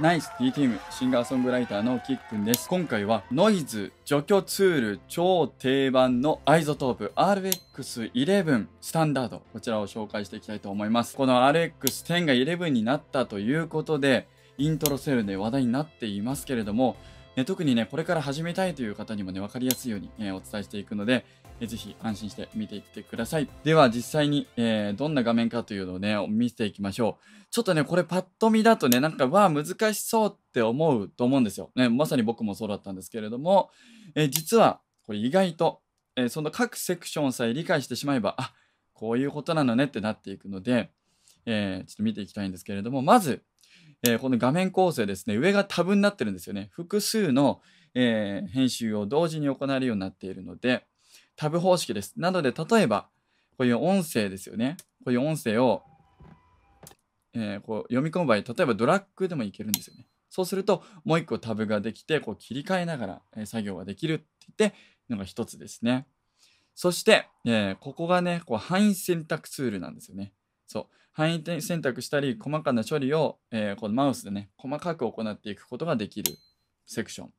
ナイス D t m シンガーソングライターのキックンです。今回はノイズ除去ツール超定番のアイゾトープ RX11 スタンダードこちらを紹介していきたいと思います。この RX10 が11になったということでイントロセルで話題になっていますけれども、ね、特にね、これから始めたいという方にもね、分かりやすいように、えお伝えしていくので、えぜひ安心して見ていってください。では実際に、えー、どんな画面かというのをね、見ていきましょう。ちょっとね、これパッと見だとね、なんか、わあ、難しそうって思うと思うんですよ。ね、まさに僕もそうだったんですけれども、えー、実は、これ意外と、えその各セクションさえ理解してしまえば、あ、こういうことなのねってなっていくので、えちょっと見ていきたいんですけれども、まず、えこの画面構成ですね、上がタブになってるんですよね。複数の、え編集を同時に行えるようになっているので、タブ方式です。なので、例えば、こういう音声ですよね。こういう音声を、えー、こう読み込む場合、例えばドラッグでもいけるんですよね。そうすると、もう一個タブができて、こう切り替えながら、え作業ができるって言って、のが一つですね。そして、えー、ここがね、こう範囲選択ツールなんですよね。そう。範囲選択したり、細かな処理を、えー、このマウスでね、細かく行っていくことができるセクション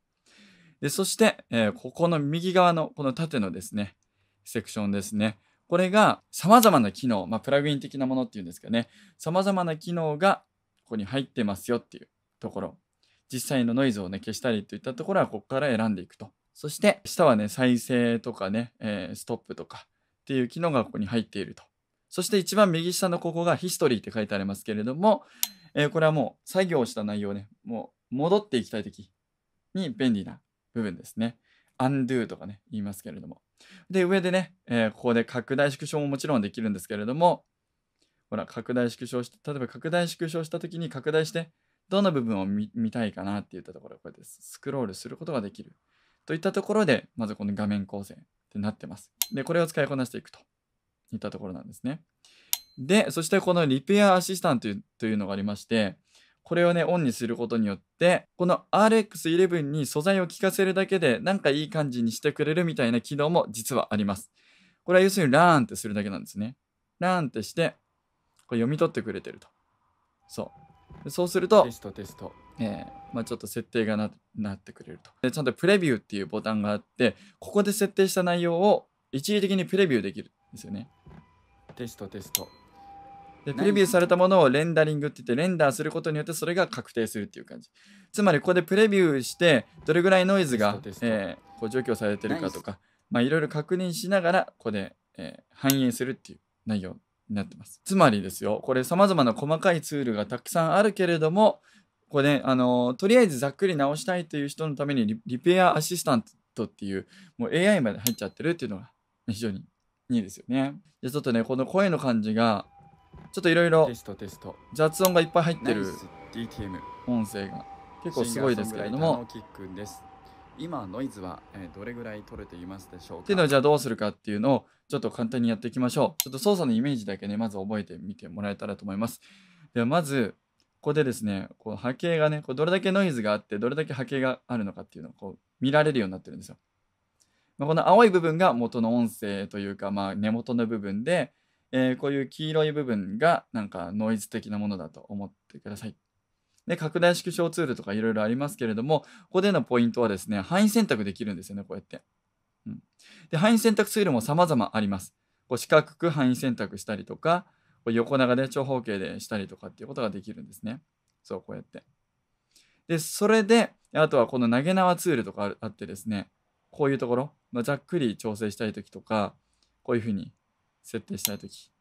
で、そして、えー、ここの右側のこの縦のですね、セクションですね。これが様々な機能、まあ、プラグイン的なものっていうんですかね、様々な機能がここに入ってますよっていうところ。実際のノイズをね、消したりといったところはここから選んでいくと。そして、下はね、再生とかね、えー、ストップとかっていう機能がここに入っていると。そして一番右下のここがヒストリーって書いてありますけれども、えー、これはもう作業した内容ね、もう戻っていきたいきに便利な部分ですね。undo とかね、言いますけれども。で、上でね、えー、ここで拡大縮小ももちろんできるんですけれども、ほら、拡大縮小して、例えば拡大縮小した時に拡大して、どの部分を見たいかなっていったところこうやってスクロールすることができる。といったところで、まずこの画面構成ってなってます。で、これを使いこなしていくといったところなんですね。で、そしてこのリペアアシスタントというのがありまして、これをね、オンにすることによって、この RX11 に素材を効かせるだけで、なんかいい感じにしてくれるみたいな機能も実はあります。これは要するにラーンってするだけなんですね。ラーンってして、これ読み取ってくれてると。そう。そうすると、テストテスト。えー、まあ、ちょっと設定がななってくれるとで。ちゃんとプレビューっていうボタンがあって、ここで設定した内容を一時的にプレビューできるんですよね。テストテスト。でプレビューされたものをレンダリングって言ってレンダーすることによってそれが確定するっていう感じつまりここでプレビューしてどれぐらいノイズが、えー、こう除去されてるかとかいろいろ確認しながらここで、えー、反映するっていう内容になってますつまりですよこれさまざまな細かいツールがたくさんあるけれどもこれ、ね、あのー、とりあえずざっくり直したいという人のためにリペアアシスタントっていうもう AI まで入っちゃってるっていうのが非常にいいですよね。じゃちょっとねこの声の感じがちょっといろいろ雑音がいっぱい入ってる音声が結構すごいですけれども今ノイズは、えどれぐらい取れていますでしょうかっていうのをじゃあどうするかっていうのをちょっと簡単にやっていきましょうちょっと操作のイメージだけねまず覚えてみてもらえたらと思いますではまずここでですねこう波形がねこうどれだけノイズがあってどれだけ波形があるのかっていうのをこう見られるようになってるんですよ、まあ、この青い部分が元の音声というか、まあ、根元の部分でえー、こういう黄色い部分がなんかノイズ的なものだと思ってください。で、拡大縮小ツールとかいろいろありますけれども、ここでのポイントはですね、範囲選択できるんですよね、こうやって。うん、で、範囲選択ツールも様々あります。こう四角く範囲選択したりとか、こう横長で長方形でしたりとかっていうことができるんですね。そう、こうやって。で、それで、あとはこの投げ縄ツールとかあってですね、こういうところ、まあ、ざっくり調整したいときとか、こういうふうに設定したいとき。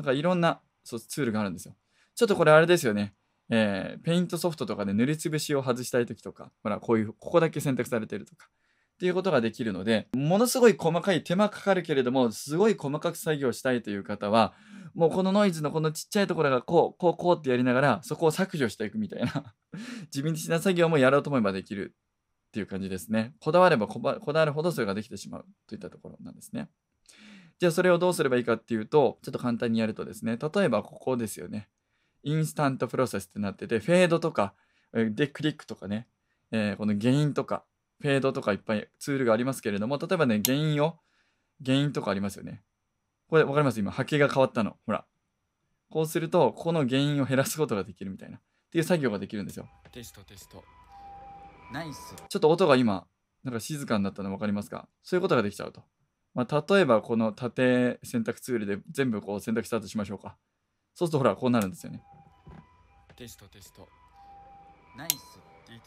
んかいろんなそうツールがあるんですよ。ちょっとこれあれですよね。えー、ペイントソフトとかで塗りつぶしを外したいときとか、ほら、こういう、ここだけ選択されてるとか、っていうことができるので、ものすごい細かい手間かかるけれども、すごい細かく作業したいという方は、もうこのノイズのこのちっちゃいところがこう、こう、こうってやりながら、そこを削除していくみたいな地道な作業もやろうと思えばできるっていう感じですね。こだわればこだわるほどそれができてしまうといったところなんですね。じゃあそれをどうすればいいかっていうと、ちょっと簡単にやるとですね、例えばここですよね。インスタントプロセスってなってて、フェードとか、で、クリックとかね、えー、この原因とか、フェードとかいっぱいツールがありますけれども、例えばね、原因を、原因とかありますよね。これわかります今、波形が変わったの。ほら。こうすると、ここの原因を減らすことができるみたいな。っていう作業ができるんですよ。テストテスト。ナイス。ちょっと音が今、なんか静かになったの分かりますかそういうことができちゃうと。まあ、例えばこの縦選択ツールで全部こう選択したとしましょうか。そうするとほら、こうなるんですよね。テストテスト。ナイス DTM。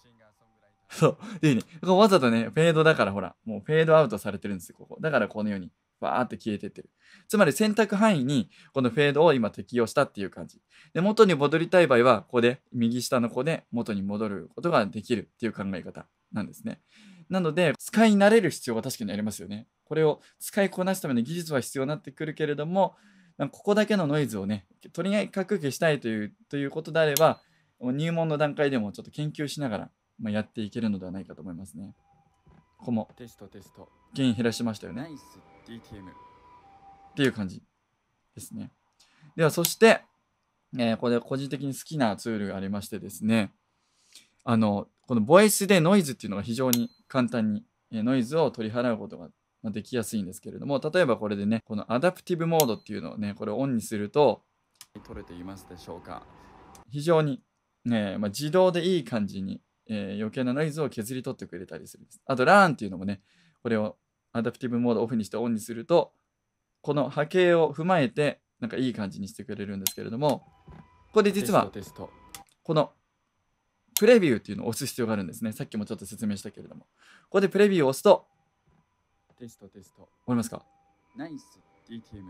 シンガーソングライター。そう。いいね。こわざとね、フェードだからほら、もうフェードアウトされてるんですよ、ここ。だからこのように、バーって消えてってる。つまり選択範囲にこのフェードを今適用したっていう感じ。で、元に戻りたい場合は、ここで、右下の子で元に戻ることができるっていう考え方なんですね。うんなので使い慣れる必要は確かにありますよね。これを使いこなすための技術は必要になってくるけれどもここだけのノイズをねとりあえずく下したいというということであれば入門の段階でもちょっと研究しながら、まあ、やっていけるのではないかと思いますね。ここもテストテスト減減らしましたよね。っていう感じですね。ではそして、えー、これ個人的に好きなツールがありましてですねあのこのボイスでノイズっていうのが非常に簡単にノイズを取り払うことができやすいんですけれども例えばこれでねこのアダプティブモードっていうのをねこれをオンにすると取れていますでしょうか非常にね、まあ、自動でいい感じに、えー、余計なノイズを削り取ってくれたりするんですあとラーンっていうのもねこれをアダプティブモードオフにしてオンにするとこの波形を踏まえてなんかいい感じにしてくれるんですけれどもここで実はこのプレビューっていうのを押す必要があるんですね。さっきもちょっと説明したけれども。ここでプレビューを押すと、テストテスト。わかりますかナイス DTM。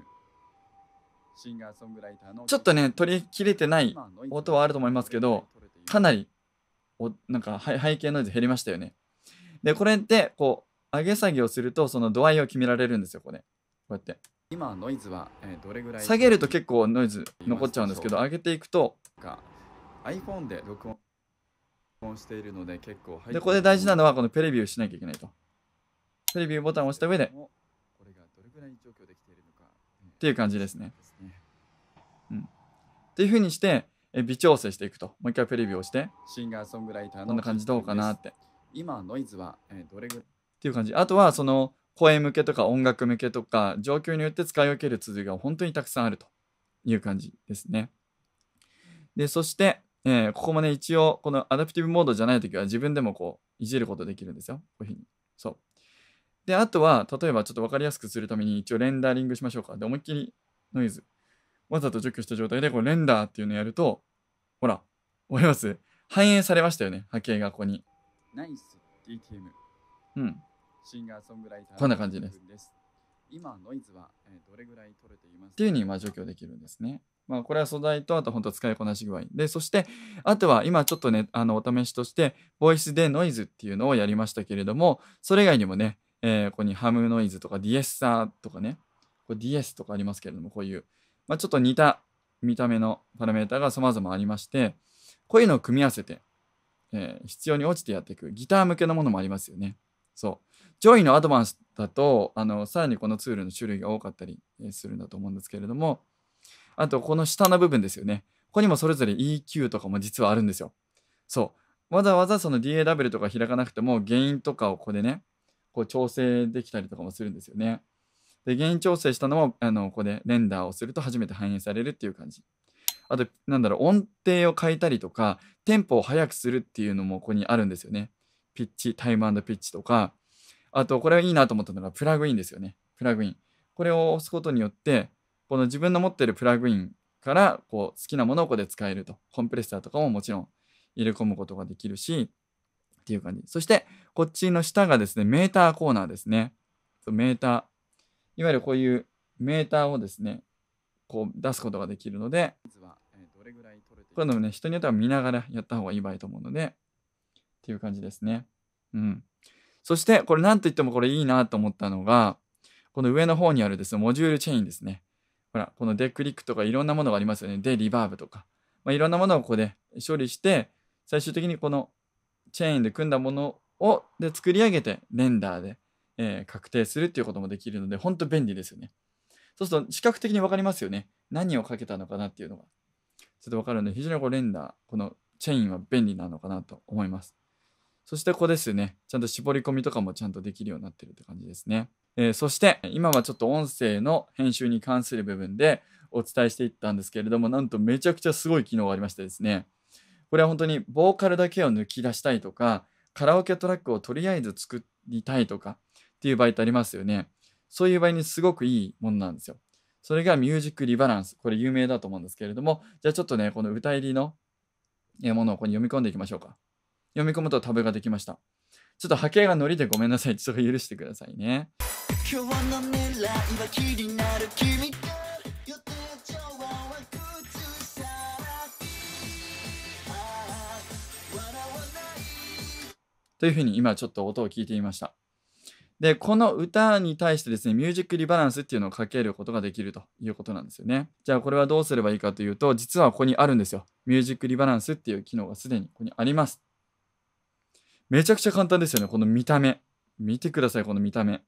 シンガーソングライターの。ちょっとね、取り切れてない音はあると思いますけど、かなりお、なんか背景ノイズ減りましたよね。で、これで、こう、上げ下げをすると、その度合いを決められるんですよ、これ。こうやって。今ノイズは、えー、どれぐらい下げると結構ノイズ残っちゃうんですけど上げていくと iPhone で録音しているので結構でここで大事なのはこのプレビューしなきゃいけないとプレビューボタンを押した上でこれがどれぐらい状況できているのかっていう感じですね、うん、っていうふうにして微調整していくともう一回プレビューをしてシンガーソングライターのこんな感じどうかなって今ノイズはどれぐらいっていう感じあとはその声向けとか音楽向けとか状況によって使い分けるールが本当にたくさんあるという感じですねでそしてえー、ここもね、一応、このアダプティブモードじゃないときは自分でもこう、いじることできるんですよ。こういうふうに。そう。で、あとは、例えばちょっと分かりやすくするために一応レンダリングしましょうか。で、思いっきりノイズ、わざと除去した状態で、これレンダーっていうのをやると、ほら、わかります反映されましたよね、波形がここに。ナイス DTM。うん。シンガーソングライター。こんな感じです。今ノイズはどれぐらい取れていますっていうにまあ除去できるんですね。まあ、これは素材とあと本当使いこなし具合でそしてあとは今ちょっとねあのお試しとしてボイスでノイズっていうのをやりましたけれどもそれ以外にもね、えー、ここにハムノイズとかディエッサーとかねこれ DS とかありますけれどもこういう、まあ、ちょっと似た見た目のパラメータが様々ありましてこういうのを組み合わせて、えー、必要に応じてやっていくギター向けのものもありますよね。そう。上位のアドバンスだと、あの、さらにこのツールの種類が多かったりするんだと思うんですけれども、あと、この下の部分ですよね。ここにもそれぞれ EQ とかも実はあるんですよ。そう。わざわざその DAW とか開かなくても、原因とかをここでね、こう調整できたりとかもするんですよね。で、原因調整したのも、あの、ここでレンダーをすると初めて反映されるっていう感じ。あと、なんだろう、音程を変えたりとか、テンポを速くするっていうのもここにあるんですよね。ピッチ、タイムピッチとか、あと、これはいいなと思ったのが、プラグインですよね。プラグイン。これを押すことによって、この自分の持ってるプラグインから、こう、好きなものをここで使えると。コンプレッサーとかももちろん入れ込むことができるし、っていう感じ。そして、こっちの下がですね、メーターコーナーですね。メーター。いわゆるこういうメーターをですね、こう出すことができるので、これいのもね、人によっては見ながらやった方がいい場合と思うので、っていう感じですね。うん。そして、これなんといってもこれいいなと思ったのが、この上の方にあるですね、モジュールチェインですね。ほら、このデクリックとかいろんなものがありますよね。で、リバーブとか。まあ、いろんなものをここで処理して、最終的にこのチェーンで組んだものをで作り上げて、レンダーで、えー、確定するっていうこともできるので、ほんと便利ですよね。そうすると視覚的に分かりますよね。何をかけたのかなっていうのが。ちょっと分かるので、非常にこうレンダー、このチェインは便利なのかなと思います。そしてここですよね。ちゃんと絞り込みとかもちゃんとできるようになってるって感じですね。えー、そして、今はちょっと音声の編集に関する部分でお伝えしていったんですけれども、なんとめちゃくちゃすごい機能がありましてですね。これは本当にボーカルだけを抜き出したいとか、カラオケトラックをとりあえず作りたいとかっていう場合ってありますよね。そういう場合にすごくいいものなんですよ。それがミュージックリバランス。これ有名だと思うんですけれども、じゃあちょっとね、この歌入りのものをここに読み込んでいきましょうか。読み込むとタブができました。ちょっと波形がノリでごめんなさい。ちょっと許してくださいね。というふうに今ちょっと音を聞いてみました。で、この歌に対してですね、ミュージックリバランスっていうのをかけることができるということなんですよね。じゃあこれはどうすればいいかというと、実はここにあるんですよ。ミュージックリバランスっていう機能がすでにここにあります。めちゃくちゃ簡単ですよね。この見た目。見てください、この見た目。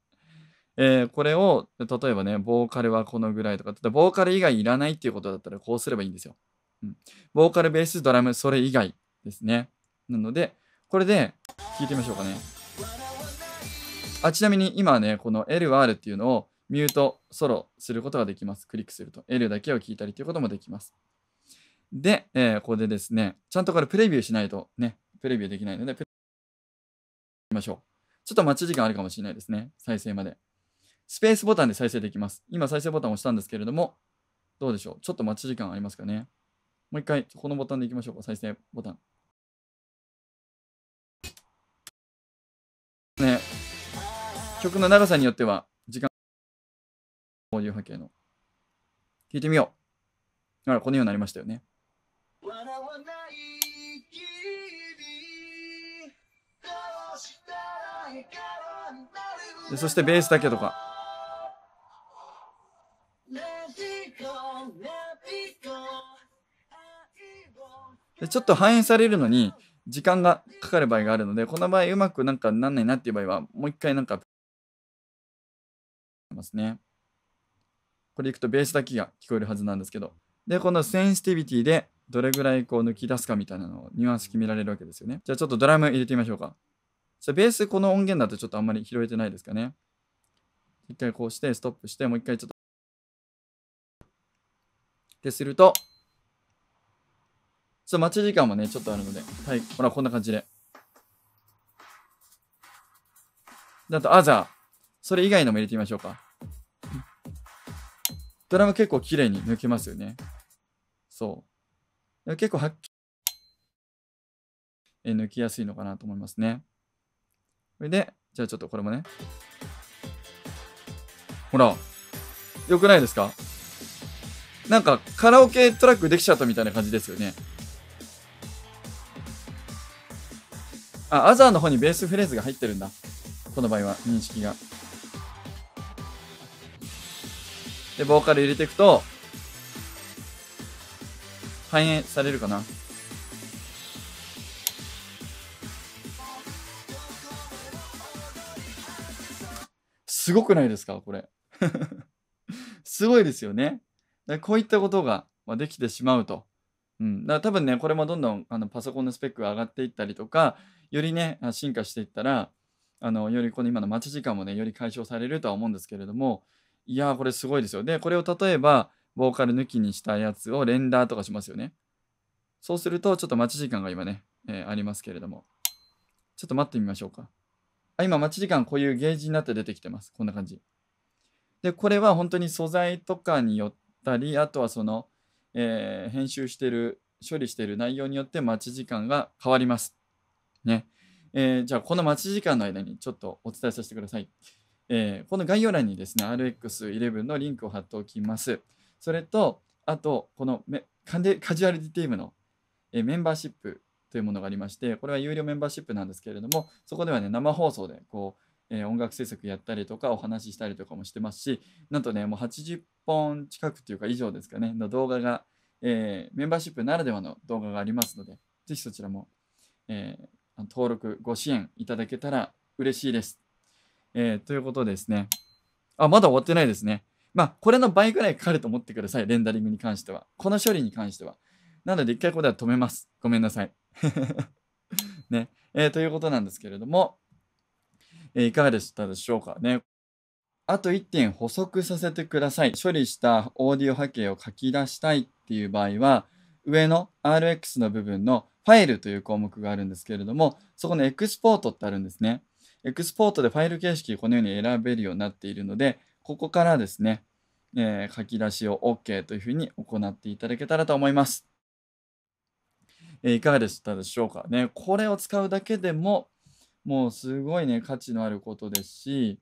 えー、これを、例えばね、ボーカルはこのぐらいとか、ボーカル以外いらないっていうことだったら、こうすればいいんですよ。うん。ボーカル、ベース、ドラム、それ以外ですね。なので、これで聞いてみましょうかね。あ、ちなみに今ね、この LR っていうのをミュート、ソロすることができます。クリックすると。L だけを聞いたりということもできます。で、えー、ここでですね、ちゃんとこれプレビューしないとね、プレビューできないので、ましょう。ちょっと待ち時間あるかもしれないですね。再生まで。スペースボタンで再生できます。今再生ボタンを押したんですけれども、どうでしょうちょっと待ち時間ありますかね。もう一回、このボタンでいきましょうか。再生ボタン。ね、曲の長さによっては、時間、こういう波形の。聞いてみよう。だからこのようになりましたよね。でそしてベースだけとか。でちょっと反映されるのに時間がかかる場合があるので、この場合うまくなんかなんないなっていう場合は、もう一回なんか、ますね。これいくとベースだけが聞こえるはずなんですけど。で、このセンシティビティでどれぐらいこう抜き出すかみたいなのをニュアンス決められるわけですよね。じゃあちょっとドラム入れてみましょうか。じゃベースこの音源だとちょっとあんまり拾えてないですかね。一回こうしてストップして、もう一回ちょっと。ってすると、ちょっと待ち時間もね、ちょっとあるので、はい、ほら、こんな感じで。あと、アザー。それ以外のも入れてみましょうか。ドラム結構綺麗に抜けますよね。そう。結構はっきり抜きやすいのかなと思いますね。それで、じゃあちょっとこれもね。ほら、よくないですかなんかカラオケトラックできちゃったみたいな感じですよね。あ、アザーの方にベースフレーズが入ってるんだ。この場合は認識が。で、ボーカル入れていくと、反映されるかな。すごくないですかこれ。すごいですよね。こういったことができてしまうと。うん、だから多分ね、これもどんどんあのパソコンのスペックが上がっていったりとか、よりね、進化していったら、あのよりこの今の待ち時間もね、より解消されるとは思うんですけれども、いやー、これすごいですよ。で、これを例えば、ボーカル抜きにしたやつをレンダーとかしますよね。そうすると、ちょっと待ち時間が今ね、えー、ありますけれども、ちょっと待ってみましょうか。あ今待ち時間こういうゲージになって出てきてますこんな感じでこれは本当に素材とかによったりあとはその、えー、編集してる処理してる内容によって待ち時間が変わりますねえー、じゃあこの待ち時間の間にちょっとお伝えさせてください、えー、この概要欄にですね RX11 のリンクを貼っておきますそれとあとこのカジュアルディティームの、えー、メンバーシップというものがありまして、これは有料メンバーシップなんですけれども、そこではね、生放送でこう、えー、音楽制作やったりとか、お話ししたりとかもしてますし、なんとね、もう80本近くというか以上ですかね、の動画が、えー、メンバーシップならではの動画がありますので、ぜひそちらも、えー、登録、ご支援いただけたら嬉しいです。えー、ということですね。あ、まだ終わってないですね。まあ、これの倍ぐらいかかると思ってください、レンダリングに関しては。この処理に関しては。なので一回ここでは止めます。ごめんなさい。ね、えー、ということなんですけれども、えー、いかがでしたでしょうかね。あと1点補足させてください。処理したオーディオ波形を書き出したいっていう場合は、上の RX の部分のファイルという項目があるんですけれども、そこのエクスポートってあるんですね。エクスポートでファイル形式このように選べるようになっているので、ここからですね、えー、書き出しを OK というふうに行っていただけたらと思います。えいかがでしたでしょうかね。これを使うだけでも、もうすごいね、価値のあることですし、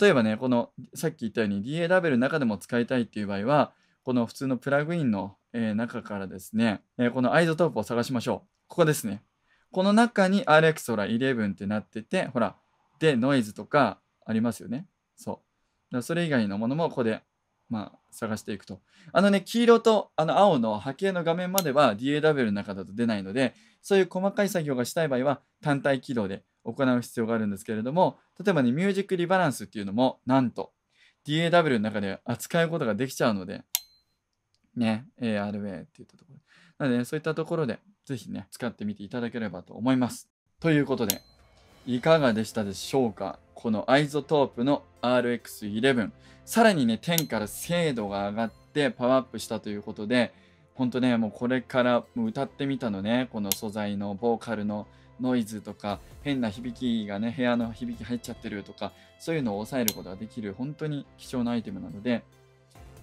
例えばね、このさっき言ったように DA ラベルの中でも使いたいっていう場合は、この普通のプラグインの、え中からですね、えこのアイゾトープを探しましょう。ここですね。この中に RX ほら11ってなってて、ほら、で、ノイズとかありますよね。そう。だそれ以外のものもここでまあ、探していくと。あのね、黄色とあの青の波形の画面までは DAW の中だと出ないので、そういう細かい作業がしたい場合は単体起動で行う必要があるんですけれども、例えばね、ミュージックリバランスっていうのも、なんと DAW の中で扱うことができちゃうので、ね、a r a って言ったところ。なので、ね、そういったところで、ぜひね、使ってみていただければと思います。ということで、いかがでしたでしょうかこのアイゾトープの RX11。さらにね、10から精度が上がってパワーアップしたということで、ほんとね、もうこれから歌ってみたのね、この素材のボーカルのノイズとか、変な響きがね、部屋の響き入っちゃってるとか、そういうのを抑えることができる、本当に貴重なアイテムなので、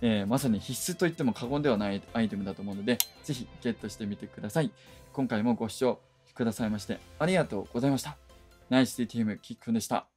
えー、まさに必須と言っても過言ではないアイテムだと思うので、ぜひゲットしてみてください。今回もご視聴くださいましてありがとうございました。ナイスティーム、キックンでした。